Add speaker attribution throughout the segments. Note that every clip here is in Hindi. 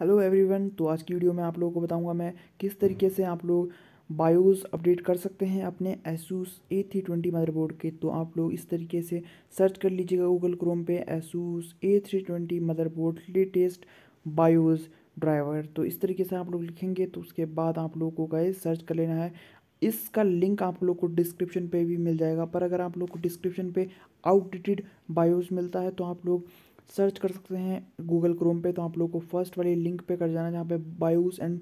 Speaker 1: हेलो एवरीवन तो आज की वीडियो में आप लोगों को बताऊंगा मैं किस तरीके से आप लोग बायोस अपडेट कर सकते हैं अपने Asus A three twenty motherboard के तो आप लोग इस तरीके से सर्च कर लीजिएगा गूगल क्रोम पे Asus A three twenty motherboard latest BIOS driver तो इस तरीके से आप लोग लिखेंगे तो उसके बाद आप लोगों को गए सर्च कर लेना है इसका लिंक आप लोग को डिस्क्रिप्शन पर भी मिल जाएगा पर अगर आप लोग को डिस्क्रिप्शन पर आउटडेटेड बायोज मिलता है तो आप लोग सर्च कर सकते हैं गूगल क्रोम पे तो आप लोग को फर्स्ट वाली लिंक पे कर जाना जहाँ पे बायोस एंड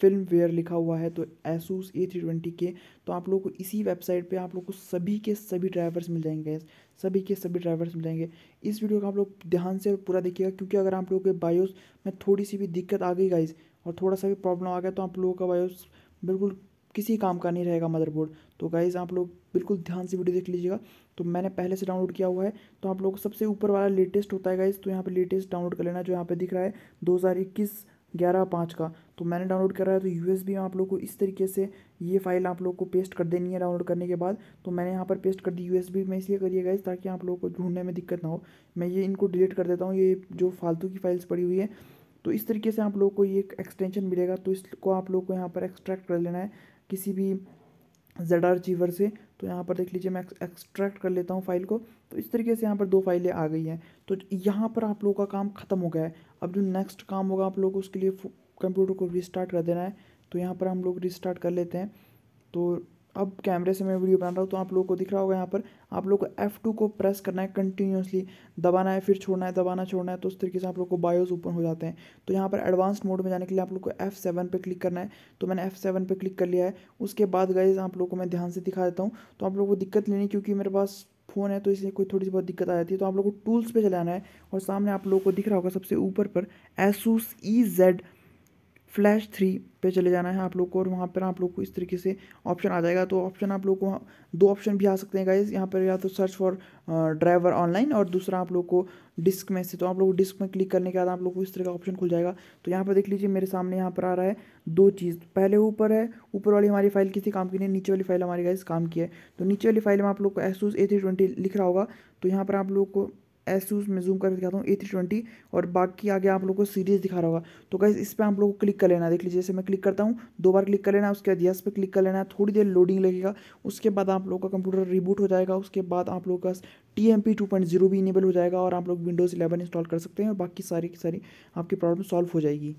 Speaker 1: फिल्म वेयर लिखा हुआ है तो एसूस ए थ्री ट्वेंटी के तो आप लोग को इसी वेबसाइट पे आप लोग को सभी के सभी ड्राइवर्स मिल जाएंगे सभी के सभी ड्राइवर्स मिल जाएंगे इस वीडियो का आप लोग ध्यान से पूरा देखिएगा क्योंकि अगर आप लोगों के बायोस में थोड़ी सी भी दिक्कत आ गई गाइज और थोड़ा सा भी प्रॉब्लम आ गया तो आप लोगों का बायोस बिल्कुल किसी काम का नहीं रहेगा मदरबोर्ड तो गाइज़ आप लोग बिल्कुल ध्यान से वीडियो देख लीजिएगा तो मैंने पहले से डाउनलोड किया हुआ है तो आप लोग सबसे ऊपर वाला लेटेस्ट होता है गाइज़ तो यहाँ पे लेटेस्ट डाउनलोड कर लेना जो यहाँ पे दिख रहा है 2021 ग्यारह पाँच का तो मैंने डाउनलोड करा है तो यू में आप लोग को इस तरीके से ये फाइल आप लोग को पेस्ट कर देनी है डाउनलोड करने के बाद तो मैंने यहाँ पर पेस्ट कर दी बी में इसलिए करिए गाइज ताकि आप लोग को ढूंढने में दिक्कत ना हो मैं ये इनको डिलीट कर देता हूँ ये जो फालतू की फाइल्स पड़ी हुई है तो इस तरीके से आप लोग को ये एक एक्सटेंशन मिलेगा तो इसको आप लोग को यहाँ पर एक्सट्रैक्ट कर लेना है किसी भी जेड आर चीवर से तो यहाँ पर देख लीजिए मैं एक्सट्रैक्ट कर लेता हूँ फाइल को तो इस तरीके से यहाँ पर दो फाइलें आ गई हैं तो यहाँ पर आप लोगों का काम ख़त्म हो गया है अब जो नेक्स्ट काम होगा आप लोग उसके लिए कंप्यूटर को रिस्टार्ट कर देना है तो यहाँ पर हम लोग रिस्टार्ट कर लेते हैं तो अब कैमरे से मैं वीडियो बना रहा हूँ तो आप लोगों को दिख रहा होगा यहाँ पर आप लोग को एफ़ टू को प्रेस करना है कंटिन्यूसली दबाना है फिर छोड़ना है दबाना छोड़ना है तो उस तरीके से आप लोग को बायोज ओपन हो जाते हैं तो यहाँ पर एडवांस मोड में जाने के लिए आप लोग को एफ़ सेवन पर क्लिक करना है तो मैंने एफ़ सेवन क्लिक कर लिया है उसके बाद गाइज आप लोग को मैं ध्यान से दिखा देता हूँ तो आप लोग को दिक्कत लेनी क्योंकि मेरे पास फ़ोन है तो इसलिए कोई थोड़ी सी बहुत दिक्कत आ जाती है तो आप लोग को टूल्स पर चलाना है और सामने आप लोगों को दिख रहा होगा सबसे ऊपर पर Asus E Z flash three पे चले जाना है आप लोग को और वहाँ पर आप लोग को इस तरीके से ऑप्शन आ जाएगा तो ऑप्शन आप लोग को दो ऑप्शन भी आ सकते हैं गाइज यहाँ पर या तो सर्च फॉर ड्राइवर ऑनलाइन और दूसरा आप लोग को डिस्क में से तो आप लोग डिस्क में क्लिक करने के बाद आप लोग को इस तरह का ऑप्शन खुल जाएगा तो यहाँ पर देख लीजिए मेरे सामने यहाँ पर आ रहा है दो चीज़ पहले ऊपर है ऊपर वाली हमारी फाइल किसी काम की नहीं नीचे वाली फाइल हमारी गाइज काम की है तो नीचे वाली फाइल में आप लोग को एसूस ए ट्वेंटी लिख रहा होगा तो यहाँ पर आप लोग को एसूस में जूम करके दिखाता हूँ ए थ्री ट्वेंटी और बाकी आगे आप लोग को सीरीज़ दिखा रहा होगा तो गाइज इस पर आप लोगों को क्लिक कर लेना देख लीजिए जैसे मैं क्लिक करता हूँ दो बार क्लिक कर लेना उसके बाद यस पे क्लिक कर लेना थोड़ी देर लोडिंग लगेगा उसके बाद आप लोगों का कंप्यूटर रिबूट हो जाएगा उसके बाद आप लोग का T M P two point zero भी इनेबल हो जाएगा और आप लोग विंडोज़ इलेवन इंस्टॉल कर सकते हैं और बाकी सारी की सारी आपकी प्रॉब्लम सॉल्व हो जाएगी